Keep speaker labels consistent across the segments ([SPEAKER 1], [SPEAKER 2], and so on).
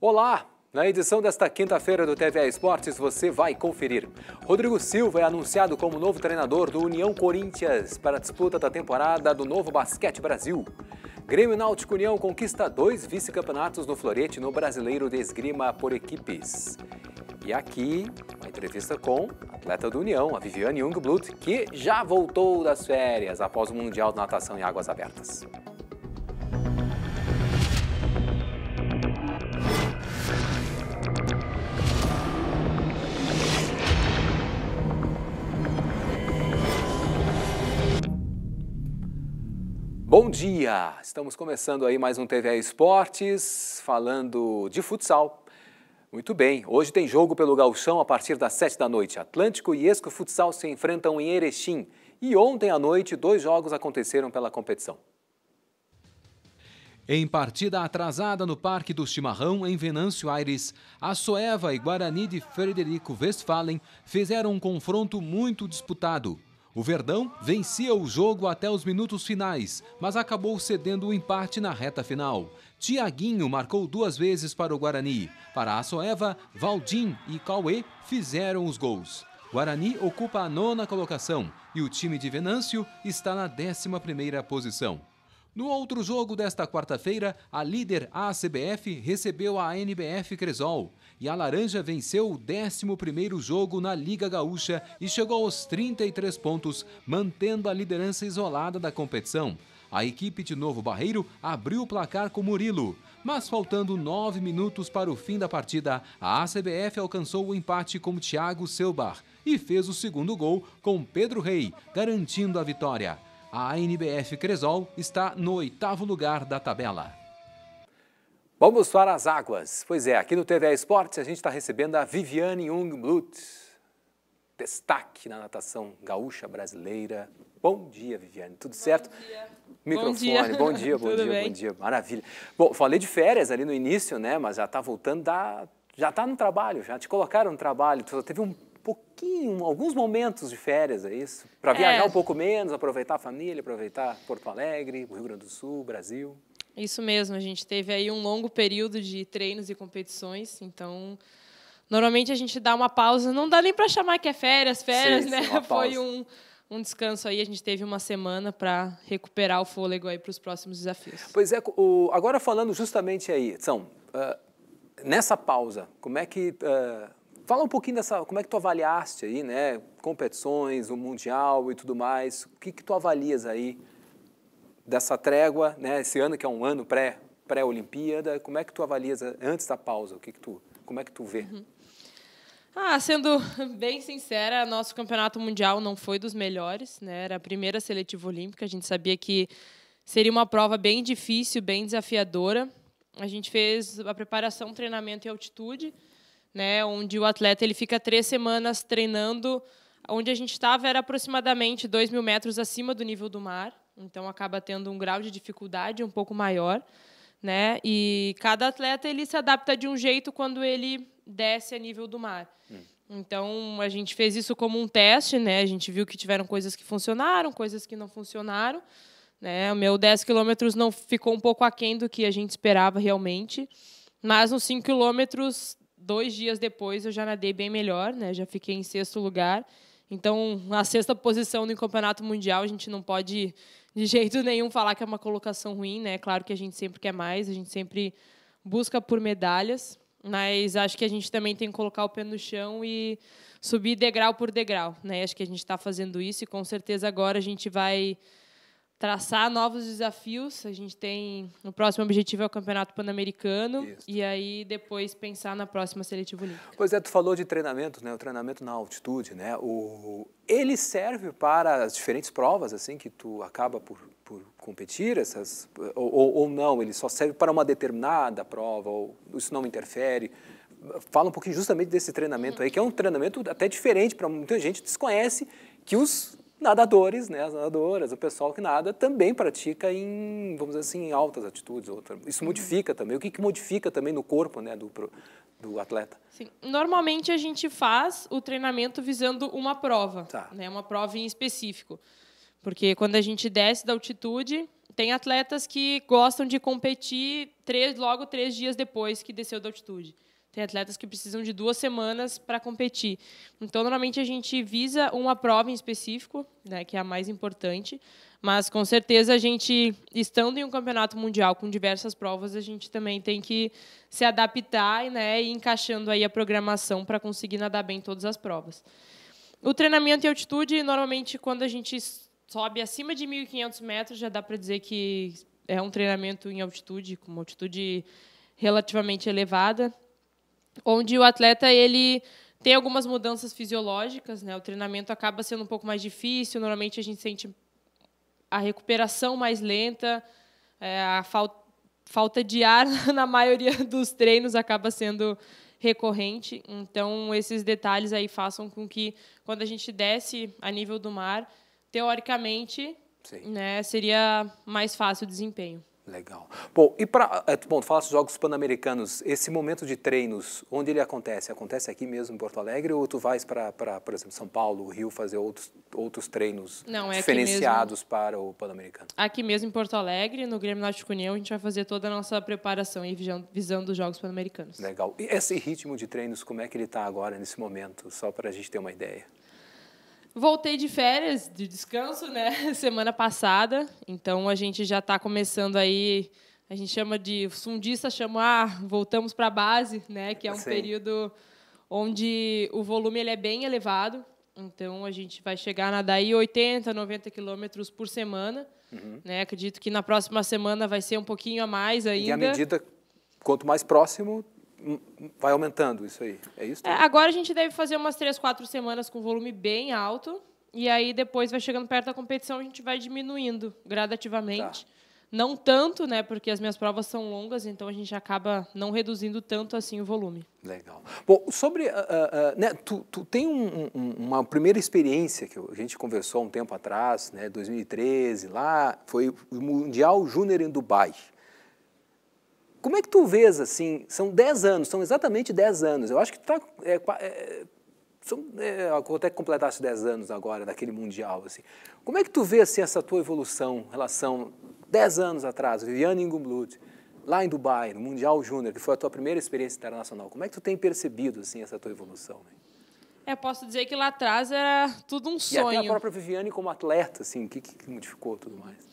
[SPEAKER 1] Olá! Na edição desta quinta-feira do TVA Esportes, você vai conferir. Rodrigo Silva é anunciado como novo treinador do União Corinthians para a disputa da temporada do Novo Basquete Brasil. Grêmio Náutico União conquista dois vice-campeonatos no Florete no Brasileiro de Esgrima por equipes. E aqui, uma entrevista com a atleta do União, a Viviane Jungblut, que já voltou das férias após o Mundial de Natação em Águas Abertas. Bom dia! Estamos começando aí mais um TV Esportes, falando de futsal. Muito bem, hoje tem jogo pelo Galchão a partir das 7 da noite. Atlântico e Esco Futsal se enfrentam em Erechim. E ontem à noite, dois jogos aconteceram pela competição. Em partida atrasada no Parque do Chimarrão, em Venâncio Aires, a Soeva e Guarani de Frederico Westphalen fizeram um confronto muito disputado. O Verdão vencia o jogo até os minutos finais, mas acabou cedendo o empate na reta final. Tiaguinho marcou duas vezes para o Guarani. Para a Soeva, Valdim e Cauê fizeram os gols. Guarani ocupa a nona colocação e o time de Venâncio está na 11 primeira posição. No outro jogo desta quarta-feira, a líder ACBF recebeu a NBF Cresol e a Laranja venceu o 11º jogo na Liga Gaúcha e chegou aos 33 pontos, mantendo a liderança isolada da competição. A equipe de Novo Barreiro abriu o placar com Murilo, mas faltando nove minutos para o fim da partida, a ACBF alcançou o empate com Thiago Selbar e fez o segundo gol com Pedro Rei, garantindo a vitória. A ANBF Cresol está no oitavo lugar da tabela. Vamos para as águas. Pois é, aqui no TV Esportes a gente está recebendo a Viviane Jungblut, destaque na natação gaúcha brasileira. Bom dia, Viviane. Tudo bom certo?
[SPEAKER 2] Dia. Microfone. Bom dia, bom dia, bom, dia, bom
[SPEAKER 1] dia, Maravilha. Bom, falei de férias ali no início, né? Mas já está voltando da já está no trabalho, já te colocaram no trabalho, teve um pouquinho, alguns momentos de férias, é isso? Para é. viajar é. um pouco menos, aproveitar a família, aproveitar Porto Alegre, Rio Grande do Sul, Brasil.
[SPEAKER 2] Isso mesmo, a gente teve aí um longo período de treinos e competições, então normalmente a gente dá uma pausa, não dá nem para chamar que é férias, férias, sim, né? Sim, Foi um, um descanso aí, a gente teve uma semana para recuperar o fôlego aí para os próximos desafios.
[SPEAKER 1] Pois é, o, agora falando justamente aí, são uh, eh, nessa pausa, como é que uh, Fala um pouquinho dessa, como é que tu avaliaste aí, né? Competições, o Mundial e tudo mais. O que, que tu avalias aí dessa trégua, né? Esse ano que é um ano pré pré-Olimpíada, como é que tu avalias eh, antes da pausa? O que, que tu, como é que tu vê? Uhum.
[SPEAKER 2] Ah, sendo bem sincera, nosso campeonato mundial não foi dos melhores, né? Era a primeira seletiva olímpica, a gente sabia que seria uma prova bem difícil, bem desafiadora. A gente fez a preparação, treinamento e altitude né, onde o atleta ele fica três semanas treinando. Onde a gente estava era aproximadamente 2 mil metros acima do nível do mar, então acaba tendo um grau de dificuldade um pouco maior. Né? E cada atleta ele se adapta de um jeito quando ele desce a nível do mar. Hum. Então a gente fez isso como um teste, né? A gente viu que tiveram coisas que funcionaram, coisas que não funcionaram, né? O meu 10 quilômetros não ficou um pouco aquém do que a gente esperava realmente, mas nos 5 quilômetros dois dias depois eu já nadei bem melhor, né? Já fiquei em sexto lugar. Então, a sexta posição no campeonato mundial, a gente não pode de jeito nenhum falar que é uma colocação ruim, né? Claro que a gente sempre quer mais, a gente sempre busca por medalhas, mas acho que a gente também tem que colocar o pé no chão e subir degrau por degrau, né? Acho que a gente está fazendo isso e com certeza agora a gente vai traçar novos desafios. A gente tem o próximo objetivo é o Campeonato Pan-Americano e aí depois pensar na próxima seletiva olímpica.
[SPEAKER 1] Pois é, tu falou de treinamento, né? O treinamento na altitude, né? O ele serve para as diferentes provas assim que tu acaba por, por competir essas ou, ou não? Ele só serve para uma determinada prova ou isso não interfere? Fala um pouquinho justamente desse treinamento aí, que é um treinamento até diferente para muita gente desconhece que os nadadores, né, as nadadoras, o pessoal que nada, também pratica em, vamos dizer assim, em altas atitudes. Outra. Isso uhum. modifica também. O que, que modifica também no corpo né, do, do atleta?
[SPEAKER 2] Sim. Normalmente a gente faz o treinamento visando uma prova, tá. né, uma prova em específico. Porque quando a gente desce da altitude, tem atletas que gostam de competir três, logo três dias depois que desceu da altitude. Tem atletas que precisam de duas semanas para competir. Então, normalmente a gente visa uma prova em específico, né, que é a mais importante, mas com certeza a gente, estando em um campeonato mundial com diversas provas, a gente também tem que se adaptar né, e encaixando aí a programação para conseguir nadar bem todas as provas. O treinamento em altitude, normalmente, quando a gente sobe acima de 1.500 metros, já dá para dizer que é um treinamento em altitude, com uma altitude relativamente elevada onde o atleta ele tem algumas mudanças fisiológicas, né? O treinamento acaba sendo um pouco mais difícil. Normalmente a gente sente a recuperação mais lenta, é, a falta de ar na maioria dos treinos acaba sendo recorrente. Então esses detalhes aí façam com que quando a gente desce a nível do mar, teoricamente, Sim. né, seria mais fácil o desempenho. Legal.
[SPEAKER 1] Bom, e para eh, bom, falar dos Jogos Pan-Americanos, esse momento de treinos, onde ele acontece? Acontece aqui mesmo em Porto Alegre ou tu vais para, por exemplo, São Paulo, Rio, fazer outros, outros treinos Não, é diferenciados para o Pan-Americano?
[SPEAKER 2] Aqui mesmo em Porto Alegre, no Grêmio Náutico União, a gente vai fazer toda a nossa preparação e visão dos Jogos Pan-Americanos.
[SPEAKER 1] Legal. E esse ritmo de treinos, como é que ele está agora, nesse momento, só para a gente ter uma ideia?
[SPEAKER 2] Voltei de férias, de descanso, né? Semana passada. Então a gente já está começando aí. A gente chama de sundista, chama chamam, ah, voltamos para a base, né? Que é um Sim. período onde o volume ele é bem elevado. Então a gente vai chegar na daí 80, 90 quilômetros por semana. Uhum. Né? Acredito que na próxima semana vai ser um pouquinho a mais ainda. E à medida
[SPEAKER 1] quanto mais próximo, vai aumentando isso aí, é isso? É,
[SPEAKER 2] agora a gente deve fazer umas três, quatro semanas com volume bem alto, e aí depois vai chegando perto da competição, a gente vai diminuindo gradativamente. Tá. Não tanto, né? Porque as minhas provas são longas, então a gente acaba não reduzindo tanto assim o volume.
[SPEAKER 1] Legal. Bom, sobre. Uh, uh, né, tu, tu tem um, um, uma primeira experiência que a gente conversou há um tempo atrás, né? 2013, lá, foi o Mundial Júnior em Dubai. Como é que tu vês, assim, são 10 anos, são exatamente 10 anos. Eu acho que tu tá, é, é, são, é, até completasse 10 anos agora daquele Mundial, assim. Como é que tu vê, assim, essa tua evolução em relação 10 anos atrás, Viviane Ingumblut, lá em Dubai, no Mundial Júnior, que foi a tua primeira experiência internacional, como é que tu tem percebido, assim, essa tua evolução? Né?
[SPEAKER 2] É, posso dizer que lá atrás era tudo um sonho. E até a própria
[SPEAKER 1] Viviane como atleta, assim, o que, que modificou tudo mais?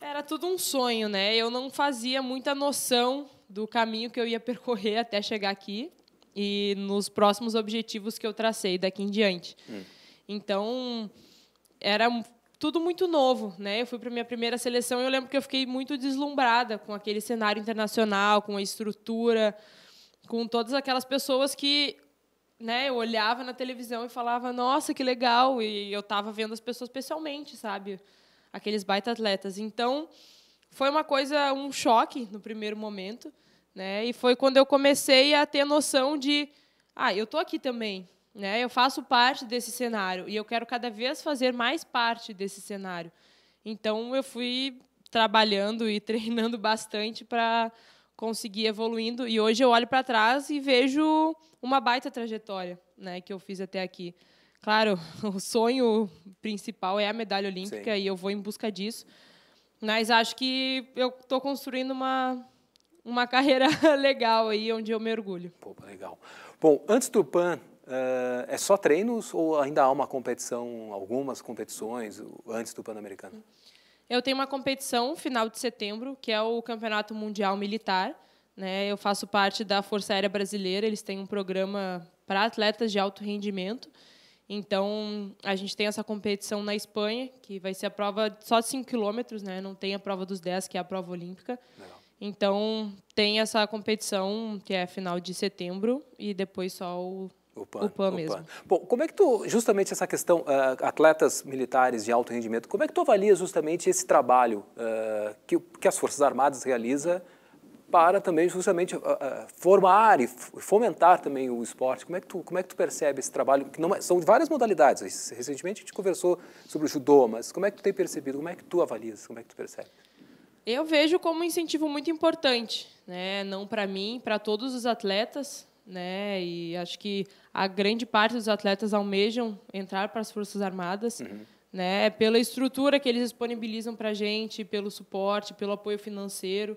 [SPEAKER 2] Era tudo um sonho, né? Eu não fazia muita noção do caminho que eu ia percorrer até chegar aqui e nos próximos objetivos que eu tracei daqui em diante. Hum. Então, era tudo muito novo, né? Eu fui para minha primeira seleção e eu lembro que eu fiquei muito deslumbrada com aquele cenário internacional, com a estrutura, com todas aquelas pessoas que né, eu olhava na televisão e falava, nossa, que legal, e eu estava vendo as pessoas pessoalmente, sabe? aqueles baita atletas. Então, foi uma coisa, um choque no primeiro momento, né? E foi quando eu comecei a ter noção de, ah, eu estou aqui também, né? Eu faço parte desse cenário e eu quero cada vez fazer mais parte desse cenário. Então, eu fui trabalhando e treinando bastante para conseguir evoluindo e hoje eu olho para trás e vejo uma baita trajetória, né, que eu fiz até aqui. Claro, o sonho principal é a medalha olímpica Sim. e eu vou em busca disso. Mas acho que eu estou construindo uma, uma carreira legal aí, onde eu me orgulho. Pô, legal.
[SPEAKER 1] Bom, antes do PAN, eh, é só treinos ou ainda há uma competição, algumas competições antes do Pan-Americano?
[SPEAKER 2] Eu tenho uma competição final de setembro, que é o Campeonato Mundial Militar. Né? Eu faço parte da Força Aérea Brasileira, eles têm um programa para atletas de alto rendimento. Então, a gente tem essa competição na Espanha, que vai ser a prova só de 5 quilômetros, né? Não tem a prova dos 10, que é a prova olímpica. Então, tem essa competição, que é final de setembro, e depois só o, o PAN, o PAN mesmo. PAN.
[SPEAKER 1] Bom, como é que tu, justamente essa questão, uh, atletas militares de alto rendimento, como é que tu avalia justamente esse trabalho uh, que, que as Forças Armadas realizam para também justamente uh, uh, formar e fomentar também o esporte. Como é que tu, como é que tu percebe esse trabalho? Que não é, são várias modalidades. Recentemente a gente conversou sobre o judô, mas como é que tu tem percebido? Como é que tu avalias? Como é que tu percebe?
[SPEAKER 2] Eu vejo como um incentivo muito importante, né? Não para mim, para todos os atletas, né? E acho que a grande parte dos atletas almejam entrar para as Forças Armadas. Uhum. Né, pela estrutura que eles disponibilizam para a gente, pelo suporte, pelo apoio financeiro.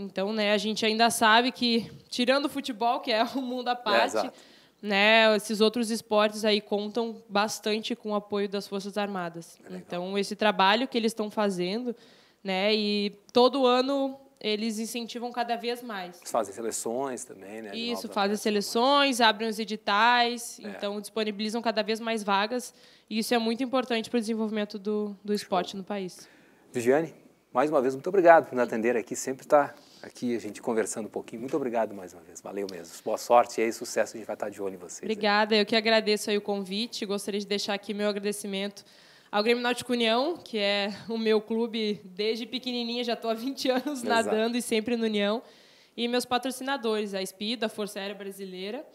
[SPEAKER 2] Então, né, a gente ainda sabe que, tirando o futebol, que é o mundo à é, parte, é, né, esses outros esportes aí contam bastante com o apoio das Forças Armadas. É então, esse trabalho que eles estão fazendo, né, e todo ano eles incentivam cada vez mais.
[SPEAKER 1] Fazem seleções também, né? Isso,
[SPEAKER 2] fazem seleções, abrem os editais, é. então disponibilizam cada vez mais vagas, e isso é muito importante para o desenvolvimento do, do esporte no país.
[SPEAKER 1] Viviane, mais uma vez, muito obrigado por nos atender aqui, sempre está aqui, a gente conversando um pouquinho. Muito obrigado mais uma vez. Valeu mesmo. Boa sorte e aí, sucesso. A gente vai estar de olho em vocês. Obrigada.
[SPEAKER 2] Aí. Eu que agradeço aí o convite. Gostaria de deixar aqui meu agradecimento ao Grêmio Náutico União, que é o meu clube desde pequenininha, já estou há 20 anos Exato. nadando e sempre no União. E meus patrocinadores, a SPID, a Força Aérea Brasileira,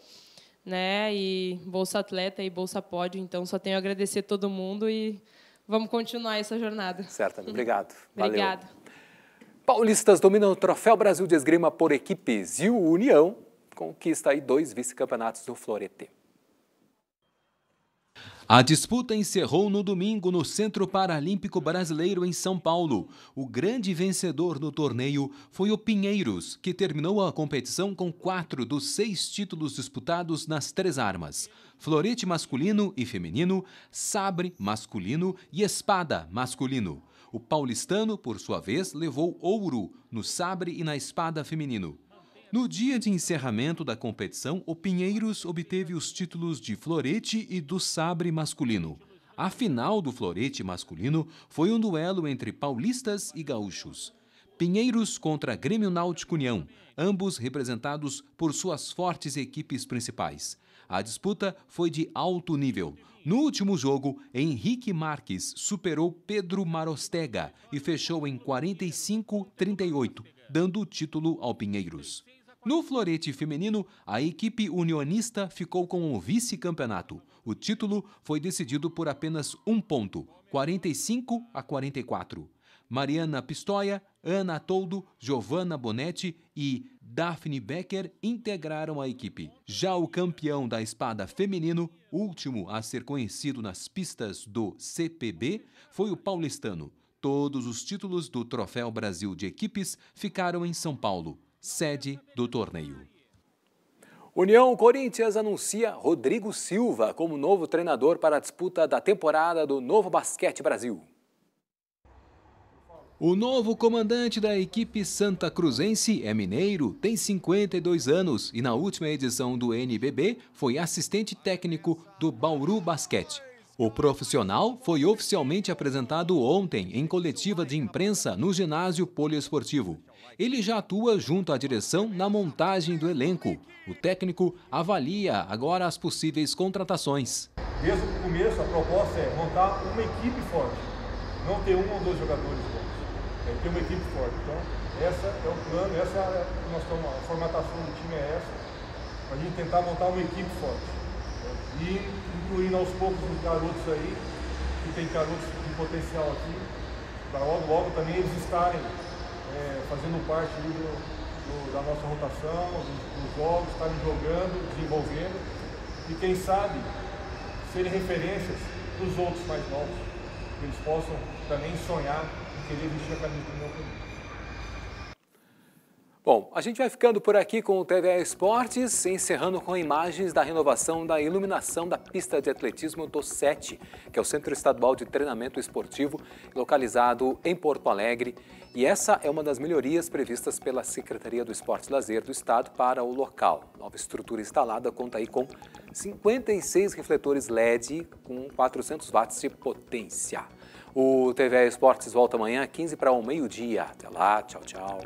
[SPEAKER 2] né, e Bolsa Atleta e Bolsa Pódio. Então, só tenho a agradecer todo mundo e vamos continuar essa jornada. Certo. Obrigado. Valeu.
[SPEAKER 1] Paulistas dominam o Troféu Brasil de Esgrima por equipes e o União conquista aí dois vice-campeonatos do Florete. A disputa encerrou no domingo no Centro Paralímpico Brasileiro em São Paulo. O grande vencedor do torneio foi o Pinheiros, que terminou a competição com quatro dos seis títulos disputados nas três armas: florete masculino e feminino, sabre masculino e espada masculino. O paulistano, por sua vez, levou ouro no sabre e na espada feminino. No dia de encerramento da competição, o Pinheiros obteve os títulos de florete e do sabre masculino. A final do florete masculino foi um duelo entre paulistas e gaúchos. Pinheiros contra Grêmio Náutico União, ambos representados por suas fortes equipes principais. A disputa foi de alto nível. No último jogo, Henrique Marques superou Pedro Marostega e fechou em 45-38, dando o título ao Pinheiros. No florete feminino, a equipe unionista ficou com o vice-campeonato. O título foi decidido por apenas um ponto, 45 a 44. Mariana Pistoia, Ana Toldo, Giovanna Bonetti e Daphne Becker integraram a equipe. Já o campeão da espada feminino, último a ser conhecido nas pistas do CPB, foi o paulistano. Todos os títulos do Troféu Brasil de Equipes ficaram em São Paulo, sede do torneio. União Corinthians anuncia Rodrigo Silva como novo treinador para a disputa da temporada do Novo Basquete Brasil. O novo comandante da equipe Santa Cruzense é mineiro, tem 52 anos e na última edição do NBB foi assistente técnico do Bauru Basquete. O profissional foi oficialmente apresentado ontem em coletiva de imprensa no ginásio poliesportivo. Ele já atua junto à direção na montagem do elenco. O técnico avalia agora as possíveis contratações. Desde o começo, a
[SPEAKER 2] proposta é montar uma equipe forte, não ter um ou dois jogadores ter uma equipe forte. Então, essa é o plano, essa é a, nós a formatação do time é essa, para a gente tentar montar uma equipe forte. E incluindo aos poucos os garotos aí, que tem garotos de potencial aqui, para logo logo também eles estarem é, fazendo parte do, do, da nossa rotação, dos, dos jogos, estarem jogando, desenvolvendo. E quem sabe serem referências para os outros mais novos que eles possam também sonhar em querer vestir a camisa do meu clube.
[SPEAKER 1] Bom, a gente vai ficando por aqui com o TVA Esportes, encerrando com imagens da renovação da iluminação da pista de atletismo do SET, que é o Centro Estadual de Treinamento Esportivo, localizado em Porto Alegre. E essa é uma das melhorias previstas pela Secretaria do Esporte e Lazer do Estado para o local. Nova estrutura instalada conta aí com 56 refletores LED com 400 watts de potência. O TVA Esportes volta amanhã, 15 para o meio-dia. Até lá, tchau, tchau.